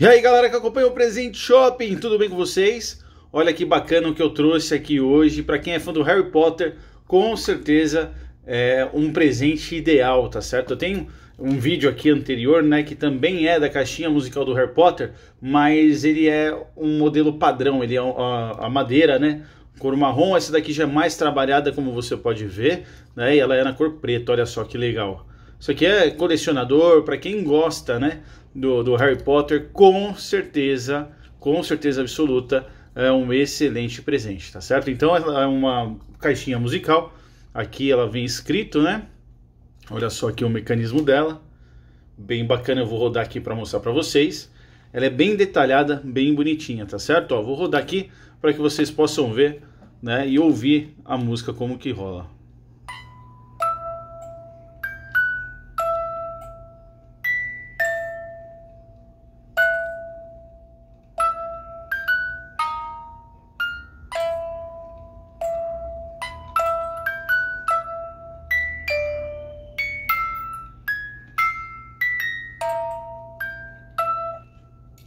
E aí galera que acompanha o Presente Shopping, tudo bem com vocês? Olha que bacana o que eu trouxe aqui hoje. Para quem é fã do Harry Potter, com certeza é um presente ideal, tá certo? Eu tenho um vídeo aqui anterior, né, que também é da caixinha musical do Harry Potter, mas ele é um modelo padrão, ele é a, madeira, né? Cor marrom, essa daqui já é mais trabalhada, como você pode ver, né? E ela é na cor preta, olha só que legal. Isso aqui é colecionador, para quem gosta, né, do, do Harry Potter, com certeza, com certeza absoluta, é um excelente presente, tá certo? Então é uma caixinha musical. Aqui ela vem escrito, né? Olha só aqui o mecanismo dela. Bem bacana, eu vou rodar aqui para mostrar para vocês. Ela é bem detalhada, bem bonitinha, tá certo? Ó, vou rodar aqui para que vocês possam ver, né, e ouvir a música como que rola.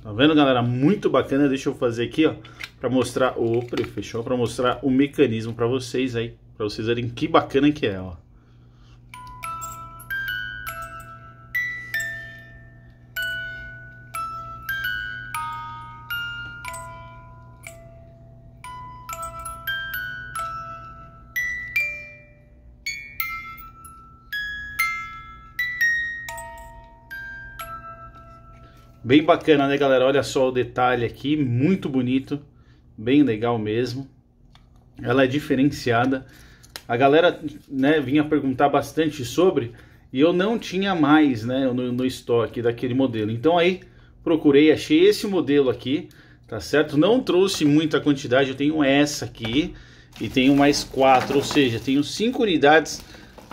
Tá vendo, galera? Muito bacana. Deixa eu fazer aqui, ó, para mostrar o fechou, para mostrar o mecanismo para vocês aí, para vocês verem que bacana que é, ó. Bem bacana, né, galera? Olha só o detalhe aqui, muito bonito, bem legal mesmo. Ela é diferenciada. A galera, né, vinha perguntar bastante sobre e eu não tinha mais, né, no, no estoque daquele modelo. Então aí procurei, achei esse modelo aqui, tá certo? Não trouxe muita quantidade, eu tenho essa aqui e tenho mais quatro, ou seja, tenho cinco unidades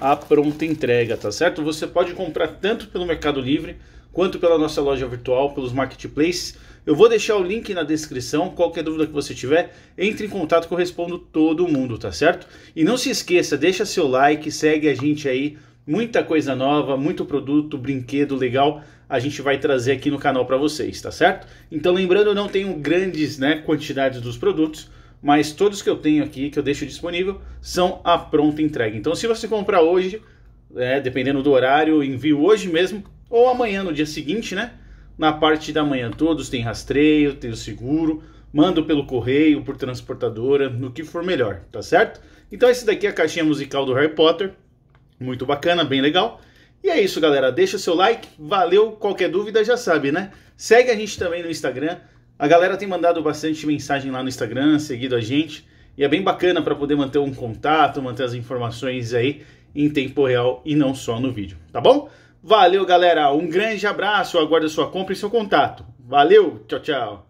a pronta entrega, tá certo? Você pode comprar tanto pelo Mercado Livre quanto pela nossa loja virtual, pelos marketplaces. Eu vou deixar o link na descrição. Qualquer dúvida que você tiver, entre em contato que eu respondo todo mundo, tá certo? E não se esqueça, deixa seu like, segue a gente aí. Muita coisa nova, muito produto, brinquedo legal a gente vai trazer aqui no canal para vocês, tá certo? Então lembrando, eu não tenho grandes né, quantidades dos produtos, mas todos que eu tenho aqui, que eu deixo disponível, são a pronta entrega. Então, se você comprar hoje, é, dependendo do horário, envio hoje mesmo ou amanhã, no dia seguinte, né? Na parte da manhã, todos têm rastreio, tem o seguro, mando pelo correio, por transportadora, no que for melhor, tá certo? Então, esse daqui é a caixinha musical do Harry Potter, muito bacana, bem legal. E é isso, galera. Deixa o seu like, valeu. Qualquer dúvida já sabe, né? Segue a gente também no Instagram, a galera tem mandado bastante mensagem lá no Instagram, seguido a gente, e é bem bacana para poder manter um contato, manter as informações aí em tempo real e não só no vídeo, tá bom? Valeu, galera. Um grande abraço. Aguardo a sua compra e seu contato. Valeu, tchau, tchau.